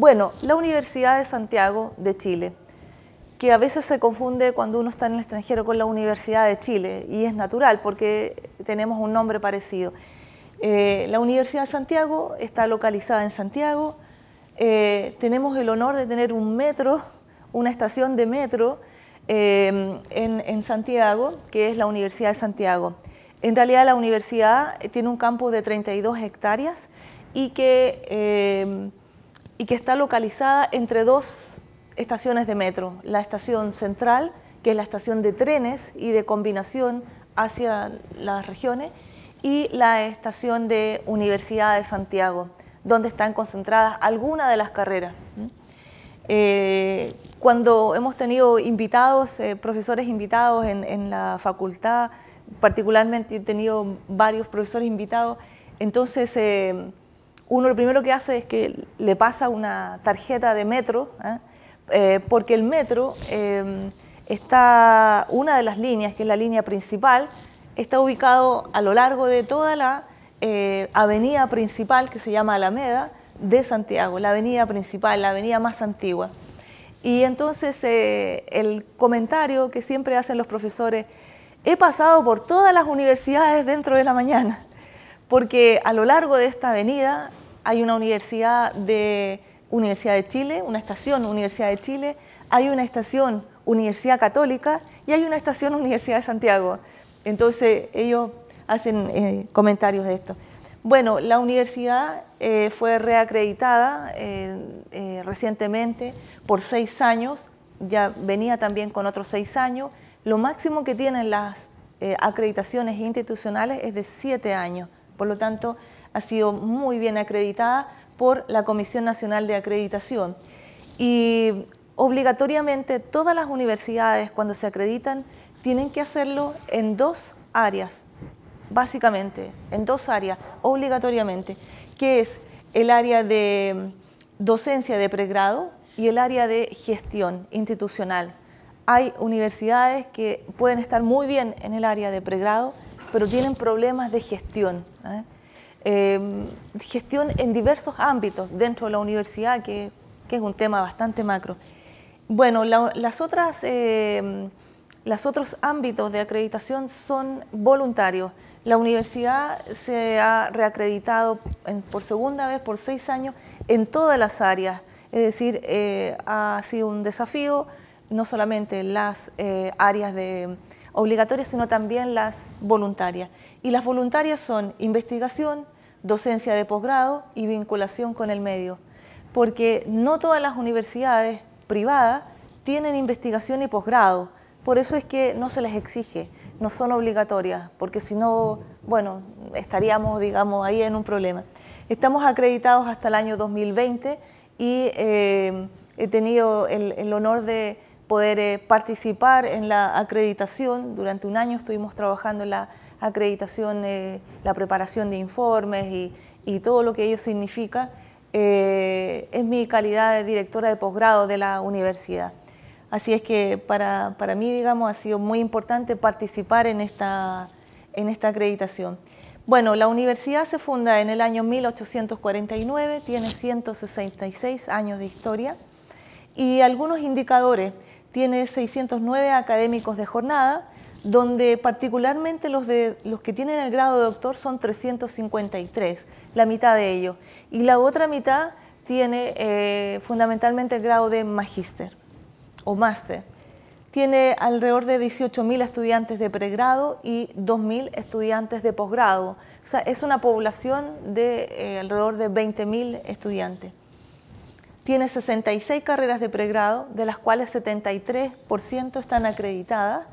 Bueno, la Universidad de Santiago de Chile, que a veces se confunde cuando uno está en el extranjero con la Universidad de Chile, y es natural porque tenemos un nombre parecido. Eh, la Universidad de Santiago está localizada en Santiago, eh, tenemos el honor de tener un metro, una estación de metro eh, en, Santiago, que es la Universidad de Santiago. En realidad la universidad tiene un campus de 32 hectáreas y que y que está localizada entre dos estaciones de metro, la estación central, que es la estación de trenes y de combinación hacia las regiones, y la estación de Universidad de Santiago, donde están concentradas algunas de las carreras. ¿Mm? Eh, cuando hemos tenido invitados, eh, profesores invitados en, la facultad, particularmente he tenido varios profesores invitados, entonces eh, uno lo primero que hace es que le pasa una tarjeta de metro, ¿eh? Eh, porque el metro eh, está, una de las líneas, que es la línea principal, está ubicado a lo largo de toda la avenida principal que se llama Alameda de Santiago, la avenida principal, la avenida más antigua. Y entonces el comentario que siempre hacen los profesores, he pasado por todas las universidades dentro de la mañana porque a lo largo de esta avenida hay una universidad de, universidad de Chile, una estación Universidad de Chile, hay una estación Universidad Católica y hay una estación Universidad de Santiago. Entonces ellos hacen eh, comentarios de esto. Bueno, la universidad eh, fue reacreditada eh, recientemente por seis años, ya venía también con otros seis años. Lo máximo que tienen las acreditaciones institucionales es de siete años. Por lo tanto, ha sido muy bien acreditada por la Comisión Nacional de Acreditación. Y obligatoriamente todas las universidades cuando se acreditan tienen que hacerlo en dos áreas, básicamente, en dos áreas, obligatoriamente, que es el área de docencia de pregrado y el área de gestión institucional. Hay universidades que pueden estar muy bien en el área de pregrado, pero tienen problemas de gestión. ¿eh? Em, gestión en diversos ámbitos dentro de la universidad, que, es un tema bastante macro. Bueno, las otras, em, los otros ámbitos de acreditación son voluntarios. La universidad se ha reacreditado por segunda vez por seis años en todas las áreas, es decir, eh, ha sido un desafío no solamente en las eh, áreas de obligatorias, sino también las voluntarias. Y las voluntarias son investigación, docencia de posgrado y vinculación con el medio, porque no todas las universidades privadas tienen investigación y posgrado, por eso es que no se les exige, no son obligatorias, porque si no, bueno, estaríamos, digamos, ahí en un problema. Estamos acreditados hasta el año 2020 y eh, he tenido el honor de poder eh, participar en la acreditación. Durante un año estuvimos trabajando en la acreditación, eh, la preparación de informes y, todo lo que ello significa. es eh, mi calidad de directora de posgrado de la universidad. Así es que para, para mí, digamos, ha sido muy importante participar en esta, en esta acreditación. Bueno, la universidad se funda en el año 1849, tiene 166 años de historia y algunos indicadores tiene 609 académicos de jornada, donde particularmente los, de, los que tienen el grado de doctor son 353, la mitad de ellos, y la otra mitad tiene eh, fundamentalmente el grado de magíster o máster. Tiene alrededor de 18.000 estudiantes de pregrado y 2.000 estudiantes de posgrado. O sea, es una población de eh, alrededor de 20.000 estudiantes tiene 66 carreras de pregrado, de las cuales 73% están acreditadas,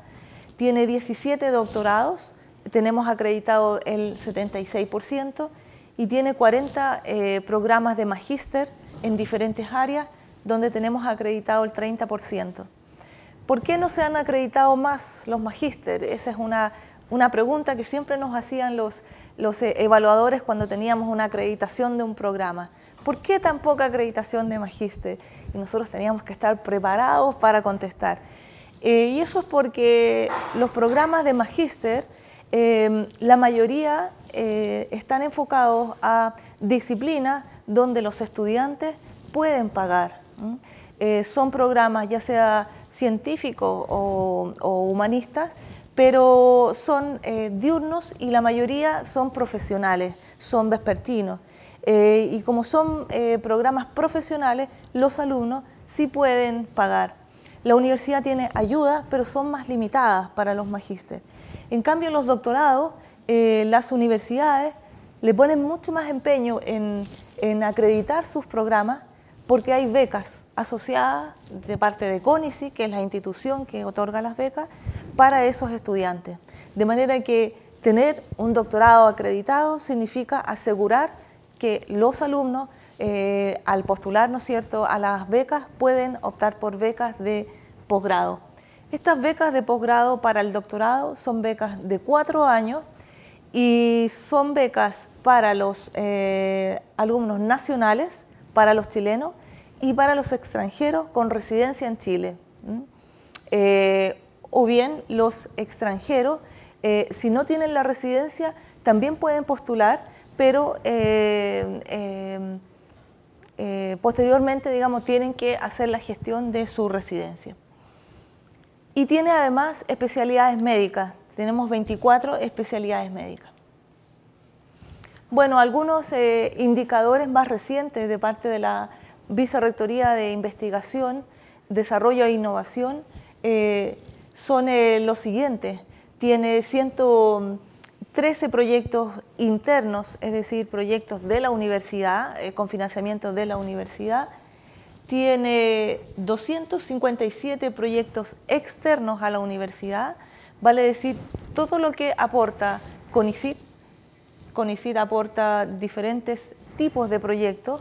tiene 17 doctorados, tenemos acreditado el 76%, y tiene 40 eh, programas de magíster en diferentes áreas, donde tenemos acreditado el 30%. ¿Por qué no se han acreditado más los magíster? Esa es una, una pregunta que siempre nos hacían los, e, evaluadores cuando teníamos una acreditación de un programa. ¿Por qué tan poca acreditación de magíster? Y nosotros teníamos que estar preparados para contestar. Eh, y eso es porque los programas de magíster, em, la mayoría eh, están enfocados a disciplinas donde los estudiantes pueden pagar. Eh, son programas ya sea científicos o humanistas pero son eh, diurnos y la mayoría son profesionales, son vespertinos. Eh, y como son eh, programas profesionales, los alumnos sí pueden pagar. La universidad tiene ayudas, pero son más limitadas para los magísteres. En cambio, los doctorados, las universidades le ponen mucho más empeño en, en acreditar sus programas porque hay becas asociadas de parte de CONICI, que es la institución que otorga las becas, para esos estudiantes. De manera que tener un doctorado acreditado significa asegurar que los alumnos eh, al postular ¿no es cierto? a las becas pueden optar por becas de posgrado. Estas becas de posgrado para el doctorado son becas de cuatro años y son becas para los eh, alumnos nacionales, para los chilenos y para los extranjeros con residencia en Chile o bien los extranjeros, eh, si no tienen la residencia, también pueden postular, pero eh, eh, posteriormente, digamos, tienen que hacer la gestión de su residencia. Y tiene además especialidades médicas, tenemos 24 especialidades médicas. Bueno, algunos indicadores más recientes de parte de la Vicerrectoría de Investigación, Desarrollo e Innovación, son eh, los siguientes. Tiene 113 proyectos internos, es decir, proyectos de la universidad, eh, con financiamiento de la universidad. Tiene 257 proyectos externos a la universidad, vale decir, todo lo que aporta CONICID... ...CONICID aporta diferentes tipos de proyectos.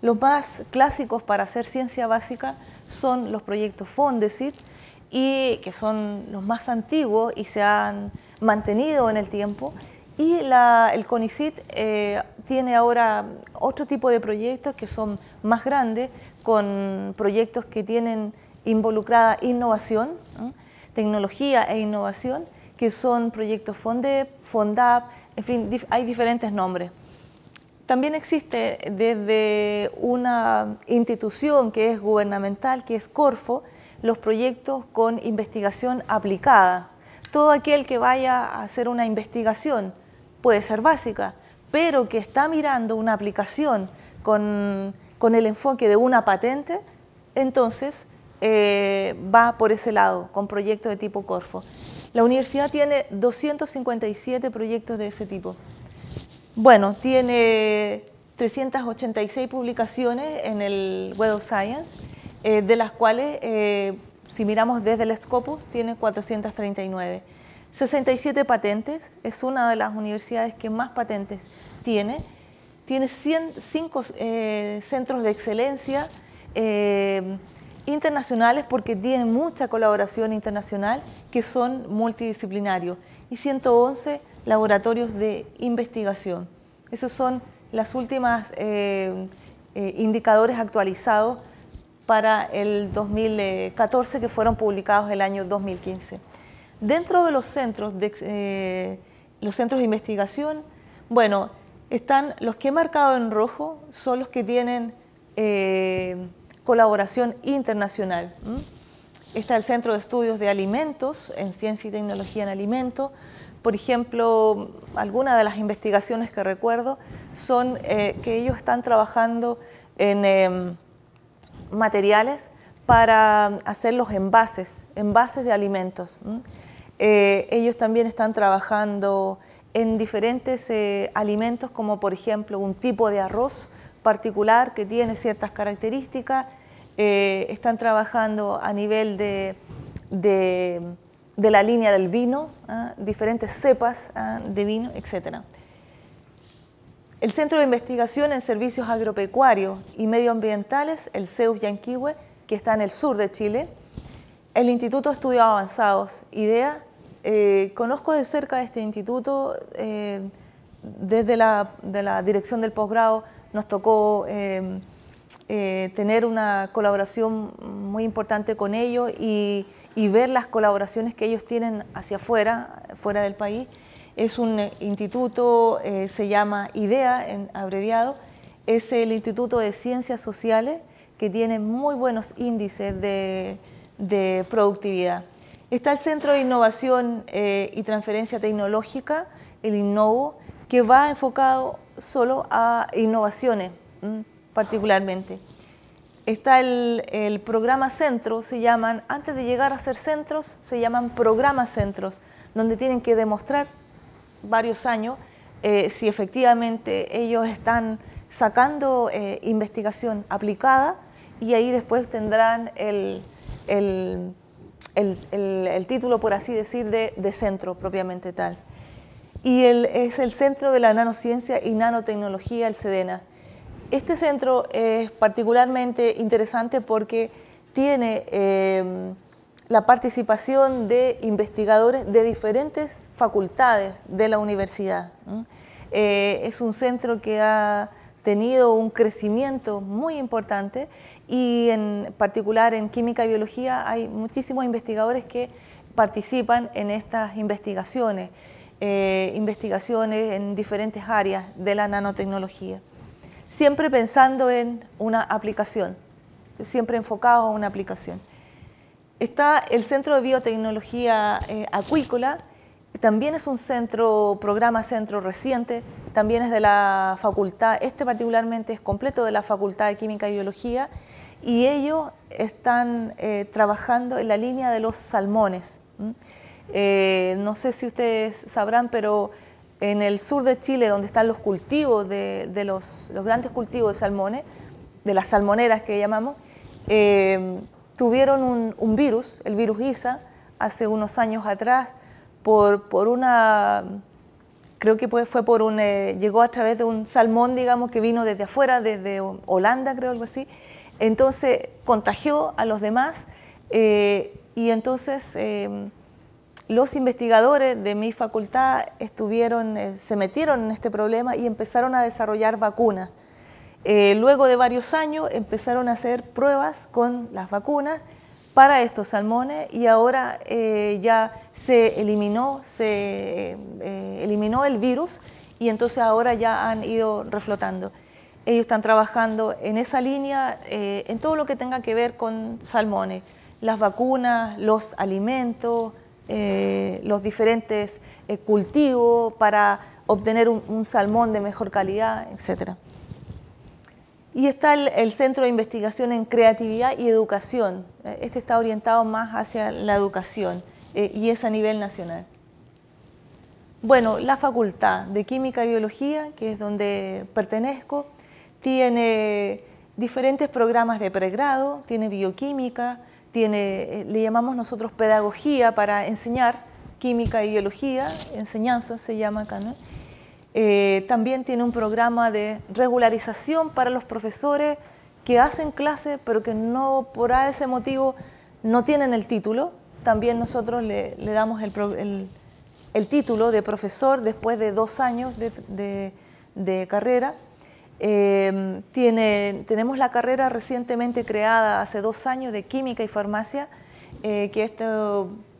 Los más clásicos para hacer ciencia básica son los proyectos FONDESIT, y que son los más antiguos y se han mantenido en el tiempo. Y el CONICIT eh, tiene ahora otro tipo de proyectos que son más grandes, con proyectos que tienen involucrada innovación, tecnología e innovación, que son proyectos FONDEP, FONDAP, en fin, hay diferentes nombres. También existe desde una institución que es gubernamental, que es Corfo, los proyectos con investigación aplicada. Todo aquel que vaya a hacer una investigación puede ser básica, pero que está mirando una aplicación con, con el enfoque de una patente, entonces eh, va por ese lado, con proyectos de tipo Corfo. La universidad tiene 257 proyectos de ese tipo. Bueno, tiene 386 publicaciones en el Web of Science eh, de las cuales, eh, si miramos desde el Scopus, tiene 439. 67 patentes, es una de las universidades que más patentes tiene. Tiene 105 eh, centros de excelencia internacionales porque tiene mucha colaboración internacional que son multidisciplinarios y 111 laboratorios de investigación. Esos son los últimos indicadores actualizados para el 2014 que fueron publicados el año 2015. Dentro de los centros de, eh, los centros de investigación, bueno, están los que he marcado en rojo, son los que tienen eh, colaboración internacional. Está el Centro de Estudios de Alimentos, en Ciencia y Tecnología en Alimentos. Por ejemplo, algunas de las investigaciones que recuerdo son eh, que ellos están trabajando en em, materiales para um, hacer los envases, envases de alimentos. Eh, ellos también están trabajando en diferentes eh, alimentos, como por ejemplo un tipo de arroz particular que tiene ciertas características. Eh, están trabajando a nivel de, de la línea del vino, ¿ah? diferentes cepas ¿ah? de vino, etcétera. El Centro de Investigación en Servicios Agropecuarios y Medioambientales, el CEUS Yanquihue, que está en el sur de Chile. El Instituto de Estudios Avanzados, IDEA. Eh, conozco de cerca este instituto eh, desde la, dirección del posgrado. Nos tocó eh, tener una colaboración muy importante con ellos y, y ver las colaboraciones que ellos tienen hacia afuera, fuera del país es un eh, instituto, eh, se llama IDEA en abreviado, es el Instituto de Ciencias Sociales que tiene muy buenos índices de, productividad. Está el Centro de Innovación eh, y Transferencia Tecnológica, el INNOVO, que va enfocado solo a innovaciones particularmente. Está el, programa centro, se llaman, antes de llegar a ser centros, se llaman programas centros, donde tienen que demostrar varios años eh, si efectivamente ellos están sacando eh, investigación aplicada y ahí después tendrán el, título, por así decir, de, centro propiamente tal. Y es el Centro de la Nanociencia y Nanotecnología, el SEDENA. Este centro es particularmente interesante porque tiene eh, la participación de investigadores de diferentes facultades de la universidad. Eh, es un centro que ha tenido un crecimiento muy importante y en particular en química y biología hay muchísimos investigadores que participan en estas investigaciones, eh, investigaciones en diferentes áreas de la nanotecnología, siempre pensando en una aplicación, siempre enfocado a una aplicación está el Centro de Biotecnología eh, Acuícola, también es un centro, programa centro reciente, también es de la facultad, este particularmente es completo de la Facultad de Química y Biología, y ellos están eh, trabajando en la línea de los salmones. Eh, no sé si ustedes sabrán, pero en el sur de Chile, donde están los cultivos de, los, los, grandes cultivos de salmones, de las salmoneras que llamamos, tuvieron un, virus, el virus ISA, hace unos años atrás, por, por una, creo que fue por un, eh, llegó a través de un salmón, digamos, que vino desde afuera, desde Holanda, creo, algo así. Entonces contagió a los demás eh, y entonces eh, los investigadores de mi facultad estuvieron, se metieron en este problema y empezaron a desarrollar vacunas. Eh, luego de varios años empezaron a hacer pruebas con las vacunas para estos salmones y ahora eh, ya se eliminó, eh, eliminó el virus y entonces ahora ya han ido reflotando. Ellos están trabajando en esa línea, en todo lo que tenga que ver con salmones, las vacunas, los alimentos, los diferentes cultivos para obtener un, un salmón de mejor calidad, etcétera. Y está el, Centro de Investigación en Creatividad y Educación. Eh, este está orientado más hacia la educación eh, y es a nivel nacional. Bueno, la Facultad de Química y Biología, que es donde pertenezco, tiene diferentes programas de pregrado, tiene bioquímica, tiene, eh, le llamamos nosotros pedagogía para enseñar, química y biología, enseñanza se llama acá, ¿no? Eh, también tiene un programa de regularización para los profesores que hacen clase pero que no por ese motivo no tienen el título. También nosotros le, damos el, título de profesor después de dos años de, carrera. Em, tenemos la carrera recientemente creada hace dos años de química y farmacia, eh, que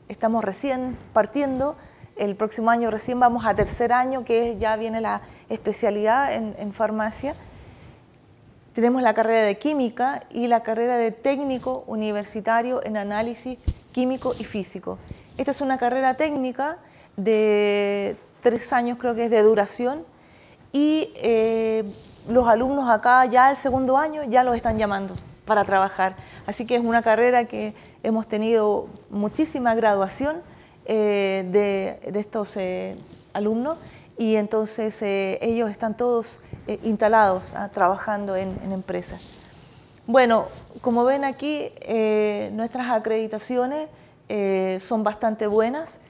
estamos recién partiendo el próximo año recién vamos a tercer año, que ya viene la especialidad en, farmacia. Tenemos la carrera de química y la carrera de técnico universitario en análisis químico y físico. Esta es una carrera técnica de tres años creo que es de duración y eh, los alumnos acá ya el segundo año ya los están llamando para trabajar. Así que es una carrera que hemos tenido muchísima graduación eh, de, estos eh, alumnos y entonces eh, ellos están todos instalados ah, trabajando en, empresas. Bueno, como ven aquí, nuestras acreditaciones son bastante buenas.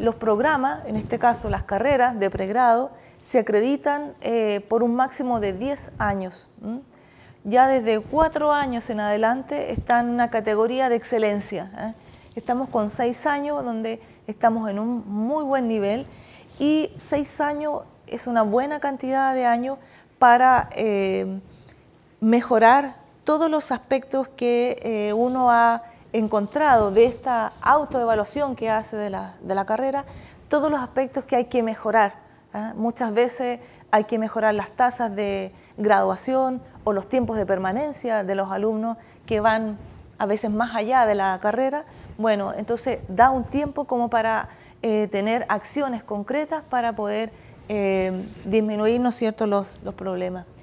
Los programas, en este caso las carreras de pregrado, se acreditan por un máximo de 10 años. ya desde cuatro años en adelante están en una categoría de excelencia. Estamos con seis años donde estamos en un muy buen nivel y seis años es una buena cantidad de años para eh, mejorar todos los aspectos que eh, uno ha encontrado de esta autoevaluación que hace de la, carrera, todos los aspectos que hay que mejorar. ¿ah? Muchas veces hay que mejorar las tasas de graduación o los tiempos de permanencia de los alumnos que van a veces más allá de la carrera, bueno, entonces da un tiempo como para eh, tener acciones concretas para poder eh, disminuir, ¿no cierto?, los problemas.